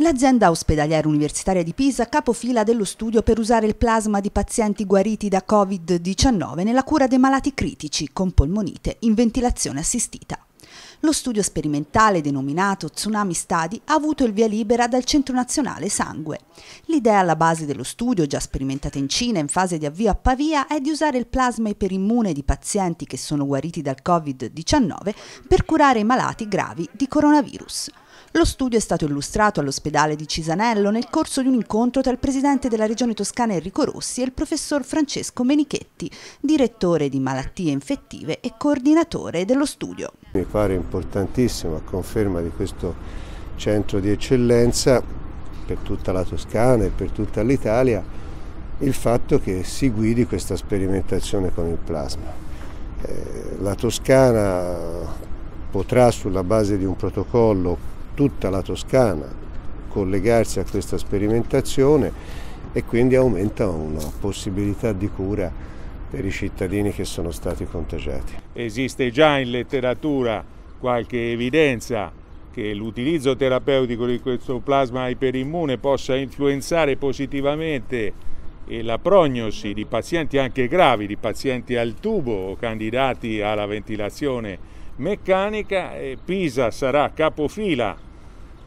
L'azienda ospedaliera universitaria di Pisa capofila dello studio per usare il plasma di pazienti guariti da Covid-19 nella cura dei malati critici con polmonite in ventilazione assistita. Lo studio sperimentale denominato Tsunami Study ha avuto il via libera dal Centro Nazionale Sangue. L'idea alla base dello studio, già sperimentata in Cina in fase di avvio a Pavia, è di usare il plasma iperimmune di pazienti che sono guariti dal Covid-19 per curare i malati gravi di coronavirus. Lo studio è stato illustrato all'ospedale di Cisanello nel corso di un incontro tra il presidente della regione toscana Enrico Rossi e il professor Francesco Menichetti, direttore di malattie infettive e coordinatore dello studio. Mi pare importantissimo a conferma di questo centro di eccellenza per tutta la Toscana e per tutta l'Italia il fatto che si guidi questa sperimentazione con il plasma. Eh, la Toscana potrà sulla base di un protocollo tutta la Toscana collegarsi a questa sperimentazione e quindi aumenta una possibilità di cura per i cittadini che sono stati contagiati. Esiste già in letteratura qualche evidenza che l'utilizzo terapeutico di questo plasma iperimmune possa influenzare positivamente la prognosi di pazienti anche gravi, di pazienti al tubo o candidati alla ventilazione meccanica. Pisa sarà capofila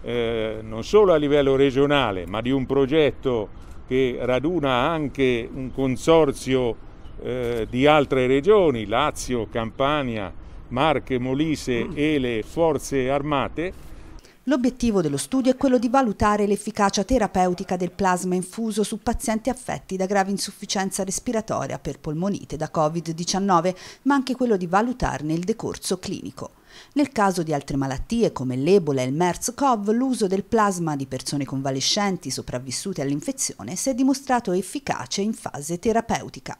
eh, non solo a livello regionale, ma di un progetto che raduna anche un consorzio eh, di altre regioni, Lazio, Campania, Marche, Molise mm. e le forze armate, L'obiettivo dello studio è quello di valutare l'efficacia terapeutica del plasma infuso su pazienti affetti da grave insufficienza respiratoria per polmonite da Covid-19, ma anche quello di valutarne il decorso clinico. Nel caso di altre malattie come l'Ebola e il MERS-CoV, l'uso del plasma di persone convalescenti sopravvissute all'infezione si è dimostrato efficace in fase terapeutica.